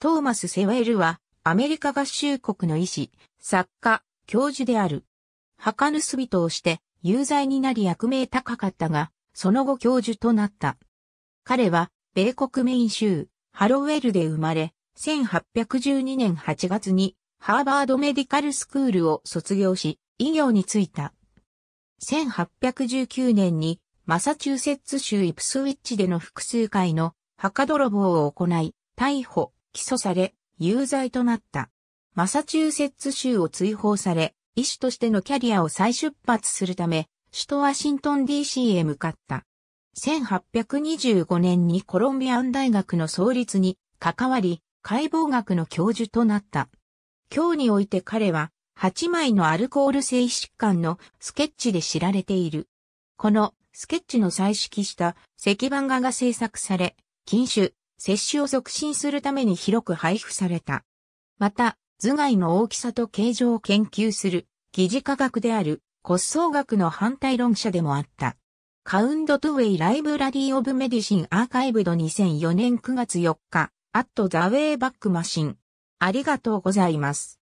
トーマス・セウェルは、アメリカ合衆国の医師、作家、教授である。墓盗人をして、有罪になり役名高かったが、その後教授となった。彼は、米国メイン州、ハロウェルで生まれ、1812年8月に、ハーバードメディカルスクールを卒業し、医業に就いた。1819年に、マサチューセッツ州イプスウィッチでの複数回の墓泥棒を行い、逮捕、起訴され、有罪となった。マサチューセッツ州を追放され、医師としてのキャリアを再出発するため、首都ワシントン DC へ向かった。1825年にコロンビアン大学の創立に関わり、解剖学の教授となった。今日において彼は、8枚のアルコール性疾患のスケッチで知られている。このスケッチの採色した石版画が制作され、禁酒、接種を促進するために広く配布された。また、頭蓋の大きさと形状を研究する、疑似科学である、骨葬学の反対論者でもあった。カウンドトゥウェイライブラリーオブメディシンアーカイブド2004年9月4日、アットザウェイバックマシン。ありがとうございます。